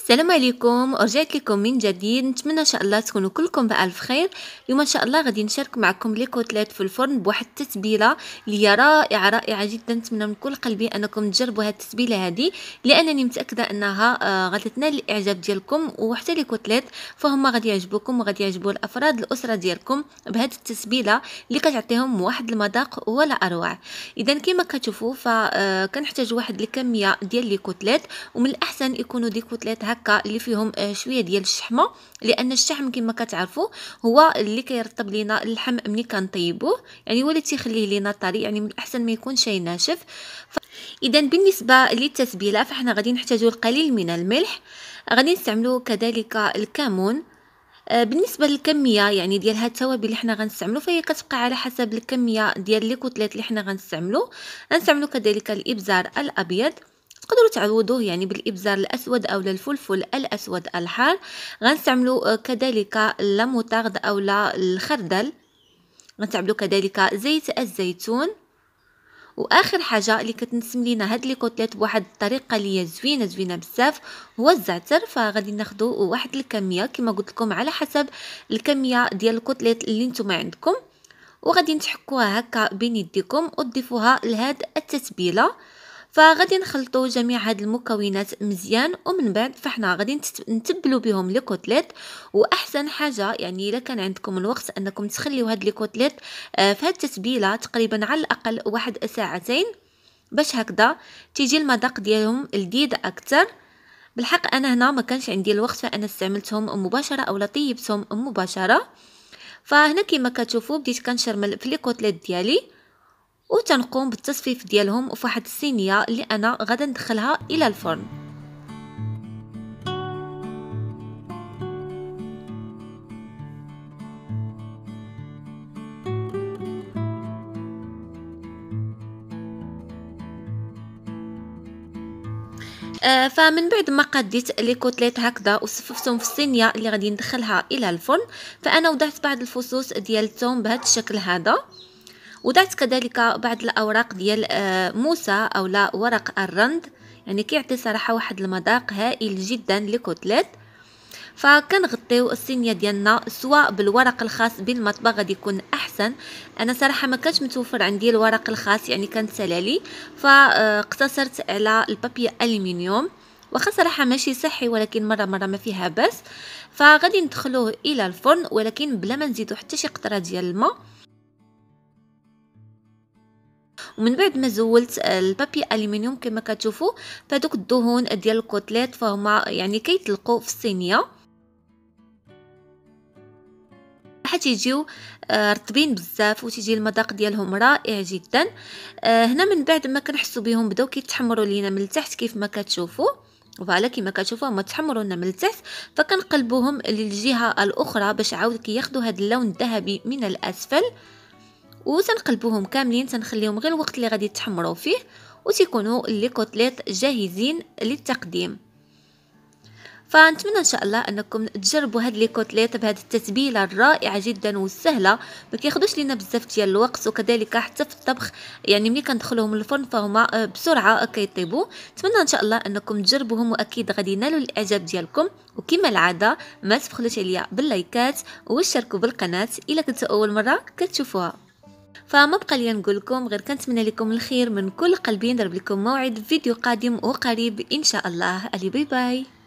السلام عليكم ورجعت لكم من جديد نتمنى ان شاء الله تكونوا كلكم بالف خير اليوم ان شاء الله غادي نشارك معكم لي كوتليت في الفرن بواحد التتبيله اللي هي رائعه رائعه جدا نتمنى من كل قلبي انكم تجربوا هاد التتبيله هذه لانني متاكده انها آه غادي تنال الاعجاب ديالكم وحتى لي كوتليت فهم غادي يعجبوكم وغادي يعجبوا الافراد الاسره ديالكم بهاد التتبيله اللي كتعطيهم واحد المذاق ولا اروع اذا كما كتشوفوا فكنحتاج آه، واحد الكميه ديال لي كوتليت ومن الاحسن يكونوا دي كوتليت هكا اللي فيهم آه، شويه ديال الشحمه لان الشحم كما كتعرفوا هو اللي كيرطب لينا اللحم ملي كنطيبوه يعني هو اللي تيخليه لينا طري يعني من الاحسن ما يكون شي ناشف ف... اذا بالنسبه للتتبيله فاحنا غادي نحتاجو القليل من الملح غادي نستعملو كذلك الكمون آه، بالنسبه للكميه يعني ديال هاد التوابل اللي حنا غنستعملو فهي كتبقى على حسب الكميه ديال لي كتلات اللي حنا غنستعملو غنستعملو كذلك الابزار الابيض تقدروا تعوضوه يعني بالابزار الاسود او الفلفل الاسود الحار غنستعملوا آه، كذلك لا موتارد او لا الخردل غنستعملوا كذلك زيت الزيتون واخر حاجه اللي كتنسم لينا هاد لي كوتليت بواحد الطريقه اللي زوينه زوينه بزاف هو الزعتر فغادي ناخدو واحد الكميه كما قلت لكم على حسب الكميه ديال الكوتليت اللي نتوما عندكم وغادي نتحكوها هكا بين يديكم وتضيفوها لهاد التتبيله فغادي نخلطوا جميع هاد المكونات مزيان ومن بعد فحنا غادي نتبلو بهم لي كوتليت واحسن حاجه يعني الا كان عندكم الوقت انكم تخليو هاد لي كوتليت آه، في هاد التتبيله تقريبا على الاقل واحد ساعتين باش هكذا تيجي المذاق ديالهم لذيذ اكثر بالحق انا هنا ما كانش عندي الوقت فانا استعملتهم مباشره اولا طيبتهم مباشره فهنا كما كتشوفوا بديت كنشرمل في لي كوتليت ديالي وتنقوم بالتصفيف ديالهم في واحد الصينيه اللي انا غادا ندخلها الى الفرن آه فمن بعد ما قديت لي كوتليت هكذا وصففتهم في الصينيه اللي غادي ندخلها الى الفرن فانا وضعت بعض الفصوص ديال الثوم بهذا الشكل هذا وضعت كذلك بعض الأوراق ديال آه، موسى أو لا ورق الرند يعني كيعطي صراحة واحد المذاق هائل جدا لكتلات فكنغطيو الصينيه ديالنا سواء بالورق الخاص بالمطبخ غادي يكون احسن انا صراحه ما كانش متوفر عندي الورق الخاص يعني كان سلالي فاقتصرت على البابي الومنيوم واخا صراحه ماشي صحي ولكن مره مره ما فيها باس فغادي ندخلوه الى الفرن ولكن بلا ما نزيدو حتى شي قطره ديال الماء ومن بعد ما زولت آه، البابي الومنيوم كما كتشوفوا فدوك الدهون ديال الكوتليت فهما يعني كيتلقوا في الصينيه حتيجيو آه، رطبين بزاف وتيجي المذاق ديالهم رائع جدا آه، هنا من بعد ما كنحسوا بهم بداو كيتحمروا لينا من التحت كيف ما كتشوفوا فوالا كما كتشوفوا هما تحمروا لنا من التحت فكنقلبوهم للجهه الاخرى باش عاود كياخذوا هذا اللون الذهبي من الاسفل وتنقلبوهم كاملين تنخليهم غير الوقت اللي غادي يتحمروا فيه وتيكونوا لي كوتليت جاهزين للتقديم فنتمنى ان شاء الله انكم تجربوا هاد لي كوتليت بهاد التتبيله الرائعه جدا والسهله ما كياخذوش لينا بزاف ديال الوقت وكذلك حتى في الطبخ يعني ملي كندخلوهم الفرن فهما بسرعه كيطيبوا نتمنى ان شاء الله انكم تجربوهم واكيد غادي ينالوا الاعجاب ديالكم وكما العاده ما تبخلوش عليا باللايكات وشاركوا بالقناه الا كنتوا اول مره كتشوفوها فما بقى لي نقول لكم غير كنتمنى لكم الخير من كل قلبي نضرب لكم موعد فيديو قادم وقريب ان شاء الله الي باي باي